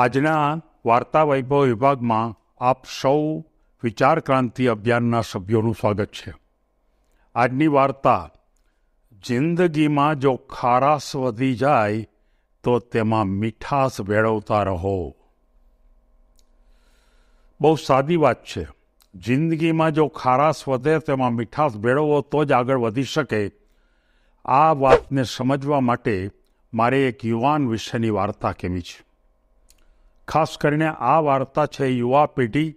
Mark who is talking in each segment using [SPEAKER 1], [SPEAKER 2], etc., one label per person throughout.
[SPEAKER 1] આજના વાર્તા વૈભવ વિભાગમાં આપ સૌ વિચાર ક્રાંતિ અભિયાનના સભ્યોનું સ્વાગત છે આજની વાર્તા જિંદગીમાં જો ખારાશ વધી જાય તો તેમાં મીઠાશ વેળવતા રહો બહુ સાદી વાત છે જિંદગીમાં જો ખારાશ વધે તેમાં મીઠાશ ભેળવો તો જ આગળ વધી શકે આ વાતને સમજવા માટે મારે એક યુવાન વિશેની વાર્તા કેવી છે ખાસ કરીને આ વાર્તા છે યુવા પેઢી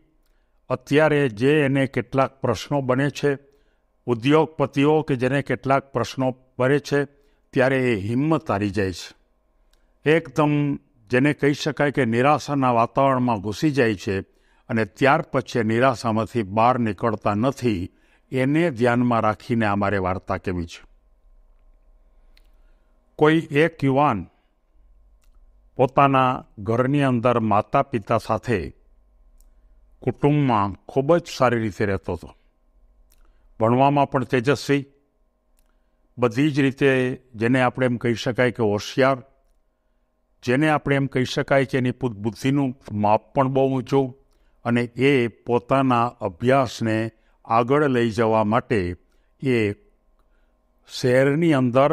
[SPEAKER 1] અત્યારે જે એને કેટલાક પ્રશ્નો બને છે ઉદ્યોગપતિઓ કે જેને કેટલાક પ્રશ્નો ભરે છે ત્યારે એ હિંમત હારી જાય છે એકદમ જેને કહી શકાય કે નિરાશાના વાતાવરણમાં ઘૂસી જાય છે અને ત્યાર પછી નિરાશામાંથી બહાર નીકળતા નથી એને ધ્યાનમાં રાખીને અમારે વાર્તા કેવી છે કોઈ એક યુવાન પોતાના ઘરની અંદર માતા પિતા સાથે કુટુંબમાં ખૂબ જ સારી રીતે રહેતો હતો ભણવામાં પણ તેજસ્વી બધી જ રીતે જેને આપણે એમ કહી શકાય કે હોશિયાર જેને આપણે એમ કહી શકાય કે એની બુદ્ધિનું માપ પણ બહુ ઊંચું અને એ પોતાના અભ્યાસને આગળ લઈ જવા માટે એ શહેરની અંદર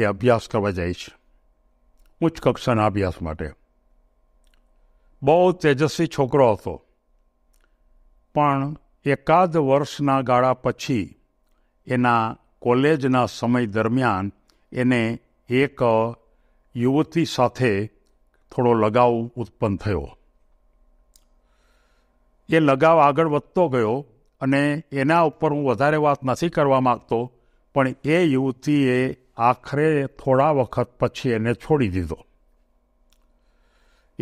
[SPEAKER 1] એ અભ્યાસ કરવા જાય છે ઉચ્ચ કક્ષાના અભ્યાસ માટે બહુ તેજસ્વી છોકરો હતો પણ એકાદ વર્ષના ગાળા પછી એના કોલેજના સમય દરમિયાન એને એક યુવતી સાથે થોડો લગાવ ઉત્પન્ન થયો એ લગાવ આગળ વધતો ગયો અને એના ઉપર હું વધારે વાત નથી કરવા માગતો પણ એ યુવતીએ આખરે થોડા વખત પછી એને છોડી દીધો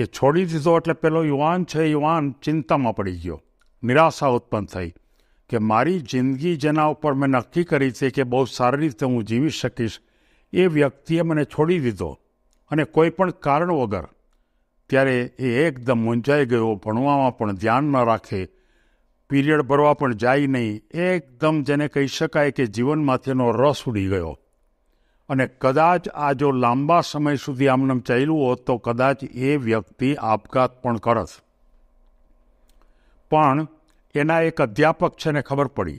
[SPEAKER 1] એ છોડી દીધો એટલે પેલો યુવાન છે યુવાન ચિંતામાં પડી ગયો નિરાશા ઉત્પન્ન થઈ કે મારી જિંદગી જેના ઉપર મેં નક્કી કરી છે કે બહુ સારી રીતે હું જીવી શકીશ એ વ્યક્તિએ મને છોડી દીધો અને કોઈ પણ કારણ વગર ત્યારે એ એકદમ મૂંઝાઈ ગયો ભણવામાં પણ ધ્યાન ન રાખે પીરિયડ ભરવા પણ જાય નહીં એકદમ જેને કહી શકાય કે જીવનમાંથી એનો રસ ઉડી ગયો અને કદાચ આ જો લાંબા સમય સુધી આમને ચાલ્યું હોત તો કદાચ એ વ્યક્તિ આપઘાત પણ કરત પણ એના એક અધ્યાપક છે ને ખબર પડી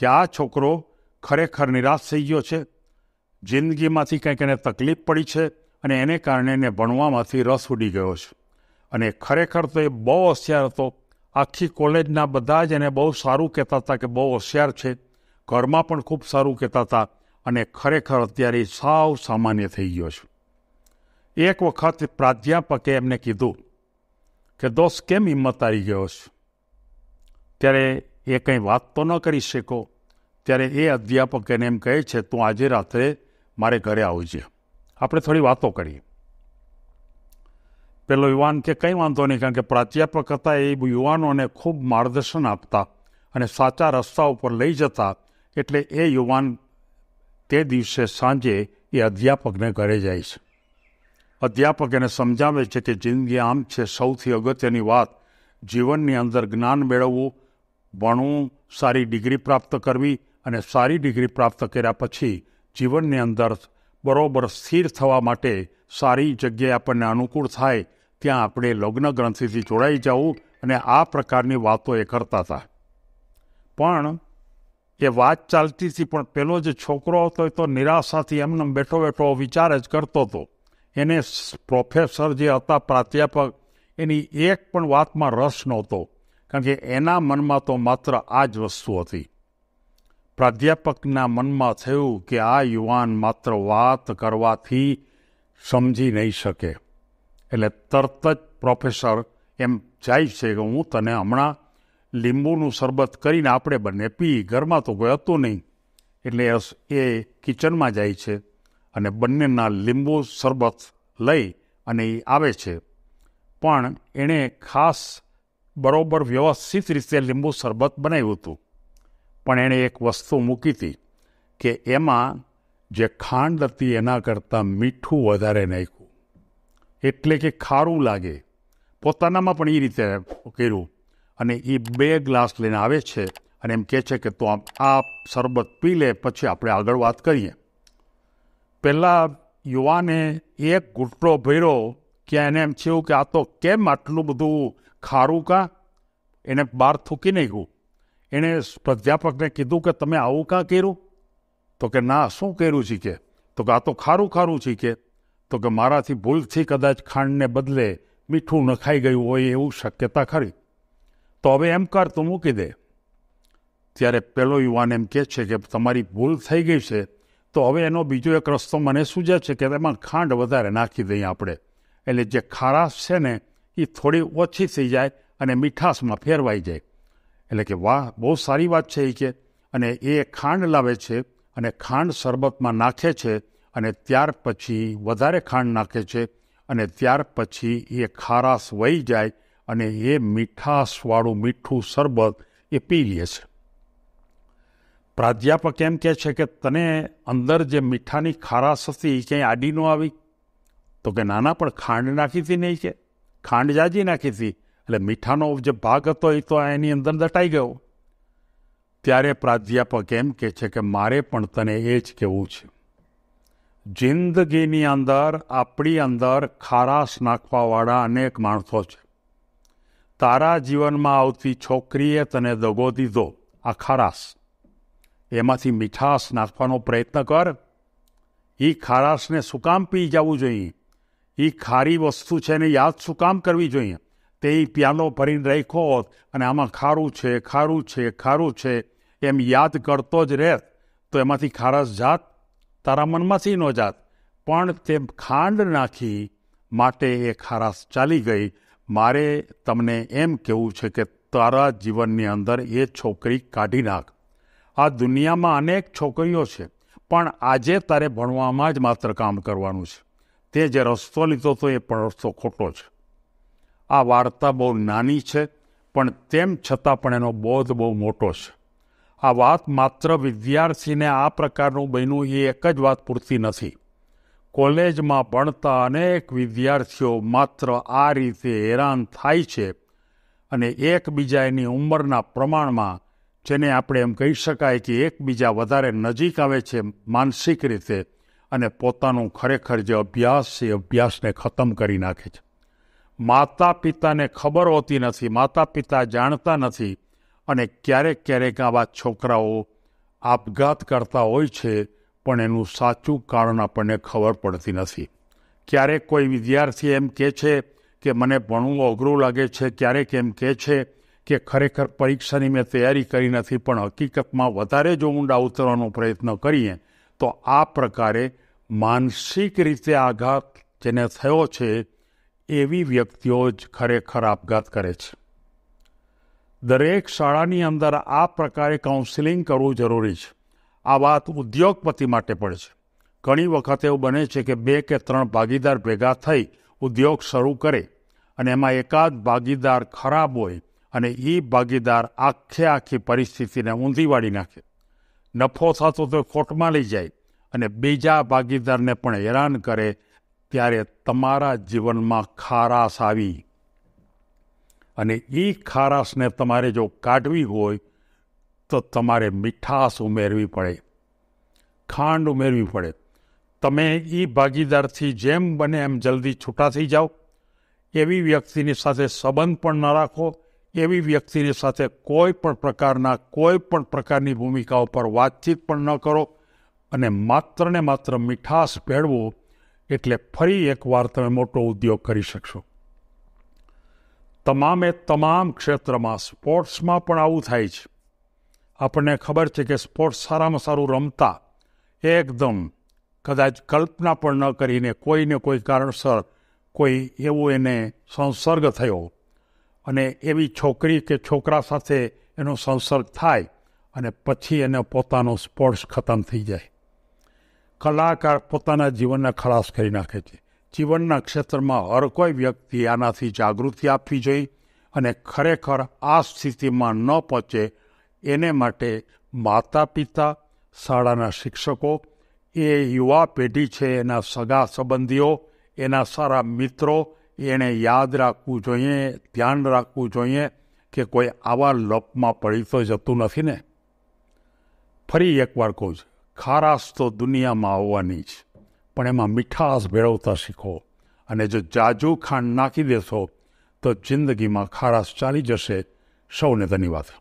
[SPEAKER 1] કે આ છોકરો ખરેખર નિરાશ થઈ ગયો છે જિંદગીમાંથી કંઈક એને તકલીફ પડી છે અને એને કારણે એને ભણવામાંથી રસ ઉડી ગયો છે અને ખરેખર તો એ બહુ હોશિયાર હતો આખી કોલેજના બધા જ એને બહુ સારું કહેતા હતા કે બહુ હોશિયાર છે ઘરમાં પણ ખૂબ સારું કહેતા હતા અને ખરેખર અત્યારે સાવ સામાન્ય થઈ ગયો છે એક વખત પ્રાધ્યાપકે એમને કીધું કે દોસ્ત કેમ હિંમત આવી ગયો છે ત્યારે એ કંઈ વાત તો ન કરી શકો ત્યારે એ અધ્યાપક એને એમ કહે છે તું આજે રાત્રે મારે ઘરે આવજે આપણે થોડી વાતો કરીએ પેલો યુવાન કે કંઈ વાંધો નહીં કારણ કે પ્રાધ્યાપક હતા એ યુવાનોને ખૂબ માર્ગદર્શન આપતા અને સાચા રસ્તા ઉપર લઈ જતા એટલે એ યુવાન તે દિવસે સાંજે એ અધ્યાપકને ઘરે જાય છે અધ્યાપક એને સમજાવે છે કે જિંદગી આમ છે સૌથી અગત્યની વાત જીવનની અંદર જ્ઞાન મેળવવું ભણવું સારી ડિગ્રી પ્રાપ્ત કરવી અને સારી ડિગ્રી પ્રાપ્ત કર્યા પછી જીવનની અંદર બરોબર સ્થિર થવા માટે સારી જગ્યાએ આપણને અનુકૂળ થાય ત્યાં આપણે લગ્ન ગ્રંથિથી જોડાઈ જવું અને આ પ્રકારની વાતો એ કરતા હતા પણ એ વાત ચાલતી હતી પણ પેલો જે છોકરો હતો એ તો નિરાશાથી એમને બેઠો બેઠો વિચાર જ કરતો હતો એને પ્રોફેસર જે હતા પ્રાધ્યાપક એની એક પણ વાતમાં રસ નહોતો કારણ કે એના મનમાં તો માત્ર આ જ વસ્તુ હતી પ્રાધ્યાપકના મનમાં થયું કે આ યુવાન માત્ર વાત કરવાથી સમજી નહીં શકે એટલે તરત જ પ્રોફેસર એમ જાય છે કે હું તને હમણાં લીંબુનું શરબત કરીને આપણે બંને પી ઘરમાં તો કોઈ હતું નહીં એટલે એ કિચનમાં જાય છે અને બંનેના લીંબુ શરબત લઈ અને એ આવે છે પણ એણે ખાસ બરાબર વ્યવસ્થિત રીતે લીંબુ શરબત બનાવ્યું હતું પણ એણે એક વસ્તુ મૂકી હતી કે એમાં જે ખાંડ હતી એના કરતાં મીઠું વધારે નાખ્યું એટલે કે ખારું લાગે પોતાનામાં પણ એ રીતે કર્યું અને એ બે ગ્લાસ લઈને આવે છે અને એમ કહે છે કે તો આમ આ શરબત પી લે પછી આપણે આગળ વાત કરીએ પહેલાં યુવાને એક ઘૂંટડો ભર્યો કે એને એમ થયું કે આ તો કેમ આટલું બધું ખારું કાં એને બહાર થૂકી નાખ્યું એણે પ્રાધ્યાપકને કીધું કે તમે આવું કાં કર્યું તો કે ના શું કર્યું છે કે તો કે આ તો ખારું ખારું છે કે તો કે મારાથી ભૂલથી કદાચ ખાંડને બદલે મીઠું નખાઈ ગયું હોય એવું શક્યતા ખરી તો હવે એમ કર તું મૂકી દે ત્યારે પેલો યુવાન એમ કહે છે કે તમારી ભૂલ થઈ ગઈ છે તો હવે એનો બીજો એક રસ્તો મને સૂજે છે કે તેમાં ખાંડ વધારે નાખી દઈએ આપણે એટલે જે ખારાશ છે ને એ થોડી ઓછી થઈ જાય અને મીઠાશમાં ફેરવાઈ જાય એટલે કે વાહ બહુ સારી વાત છે એ કે અને એ ખાંડ લાવે છે અને ખાંડ શરબતમાં નાખે છે અને ત્યાર પછી વધારે ખાંડ નાખે છે અને ત્યાર પછી એ ખારાશ વહી જાય અને એ મીઠાશવાળું મીઠું શરબત એ પી લે છે પ્રાધ્યાપક એમ કહે છે કે તને અંદર જે મીઠાની ખારાશ હતી એ ક્યાંય આડી ન આવી તો કે નાના પણ ખાંડ નાખી હતી નહીં કે ખાંડ જાજી નાખી હતી એટલે મીઠાનો જે ભાગ હતો એ તો એની અંદર દટાઈ ગયો ત્યારે પ્રાધ્યાપક એમ કહે છે કે મારે પણ તને એ જ કહેવું છે જિંદગીની અંદર આપણી અંદર ખારાશ નાખવાવાળા અનેક માણસો છે તારા જીવનમાં આવતી છોકરીએ તને દગો દીધો આ ખારાશ એમાંથી મીઠાશ નાખવાનો પ્રયત્ન કર એ ખારાશને શું કામ પી જવું જોઈએ એ ખારી વસ્તુ છે એને યાદ શું કામ કરવી જોઈએ તે પ્યાલો ભરીને રાખ્યો હોત અને આમાં ખારું છે ખારું છે ખારું છે એમ યાદ કરતો જ રહેત તો એમાંથી ખારાશ જાત તારા મનમાંથી ન જાત પણ તે ખાંડ નાખી માટે એ ખારાશ ચાલી ગઈ મારે તમને એમ કહેવું છે કે તારા જીવનની અંદર એ છોકરી કાઢી નાખ આ દુનિયામાં અનેક છોકરીઓ છે પણ આજે તારે ભણવામાં જ માત્ર કામ કરવાનું છે તે જે રસ્તો લીધો હતો એ પણ રસ્તો ખોટો છે આ વાર્તા બહુ નાની છે પણ તેમ છતાં પણ એનો બોધ બહુ મોટો છે આ વાત માત્ર વિદ્યાર્થીને આ પ્રકારનું બન્યું એ એક જ વાત પૂરતી નથી કોલેજમાં ભણતા અનેક વિદ્યાર્થીઓ માત્ર આ રીતે હેરાન થાય છે અને એકબીજાની ઉંમરના પ્રમાણમાં જેને આપણે એમ કહી શકાય કે એકબીજા વધારે નજીક આવે છે માનસિક રીતે અને પોતાનું ખરેખર જે અભ્યાસ છે અભ્યાસને ખતમ કરી નાખે છે માતા પિતાને ખબર હોતી નથી માતા પિતા જાણતા નથી અને ક્યારેક ક્યારેક આવા છોકરાઓ આપઘાત કરતા હોય છે પણ એનું સાચું કારણ આપણને ખબર પડતી નથી ક્યારેક કોઈ વિદ્યાર્થી એમ કહે છે કે મને ભણવું અઘરું લાગે છે ક્યારેક એમ કહે છે કે ખરેખર પરીક્ષાની મેં તૈયારી કરી નથી પણ હકીકતમાં વધારે જો ઊંડા ઉતરવાનો પ્રયત્ન કરીએ તો આ પ્રકારે માનસિક રીતે આઘાત જેને થયો છે એવી વ્યક્તિઓ જ ખરેખર આપઘાત કરે છે દરેક શાળાની અંદર આ પ્રકારે કાઉન્સિલિંગ કરવું જરૂરી છે આ વાત ઉદ્યોગપતિ માટે પણ છે ઘણી વખત એવું બને છે કે બે કે ત્રણ ભાગીદાર ભેગા થઈ ઉદ્યોગ શરૂ કરે અને એમાં એકાદ ભાગીદાર ખરાબ હોય અને એ ભાગીદાર આખે આખી પરિસ્થિતિને ઊંધી વાળી નાખે નફો થતો તો ખોટમાં લઈ જાય અને બીજા ભાગીદારને પણ હેરાન કરે ત્યારે તમારા જીવનમાં ખારાશ આવી અને એ ખારાશને તમારે જો કાઢવી હોય તો તમારે મીઠાશ ઉમેરવી પડે ખાંડ ઉમેરવી પડે તમે એ ભાગીદારથી જેમ બને એમ જલ્દી છૂટા થઈ જાઓ એવી વ્યક્તિની સાથે સંબંધ પણ ન રાખો એવી વ્યક્તિની સાથે કોઈ પણ પ્રકારના કોઈ પણ પ્રકારની ભૂમિકા ઉપર વાતચીત પણ ન કરો અને માત્ર ને માત્ર મીઠાશ ભેળવો એટલે ફરી એકવાર તમે મોટો ઉદ્યોગ કરી શકશો તમામે તમામ ક્ષેત્રમાં સ્પોર્ટ્સમાં પણ આવું થાય છે આપણને ખબર છે કે સ્પોર્ટ્સ સારામાં સારું રમતા એકદમ કદાચ કલ્પના પણ ન કરીને કોઈને કોઈ કારણસર કોઈ એવો એને સંસર્ગ થયો અને એવી છોકરી કે છોકરા સાથે એનો સંસર્ગ થાય અને પછી એને પોતાનો સ્પોર્ટ્સ ખતમ થઈ જાય કલાકાર પોતાના જીવનને ખલાસ કરી નાખે છે જીવનના ક્ષેત્રમાં હર કોઈ વ્યક્તિ આનાથી જાગૃતિ આપવી જોઈએ અને ખરેખર આ સ્થિતિમાં ન પહોંચે એને માટે માતા પિતા શાળાના શિક્ષકો એ યુવા પેઢી છે એના સગા સંબંધીઓ એના સારા મિત્રો એણે યાદ રાખવું જોઈએ ધ્યાન રાખવું જોઈએ કે કોઈ આવા લપમાં પડી તો જતું નથી ને ફરી એકવાર કહું છું ખારાશ તો દુનિયામાં આવવાની જ પણ એમાં મીઠાશ ભેળવતા શીખો અને જો જાજુ ખાંડ નાખી દેશો તો જિંદગીમાં ખારાશ ચાલી જશે સૌને ધન્યવાદ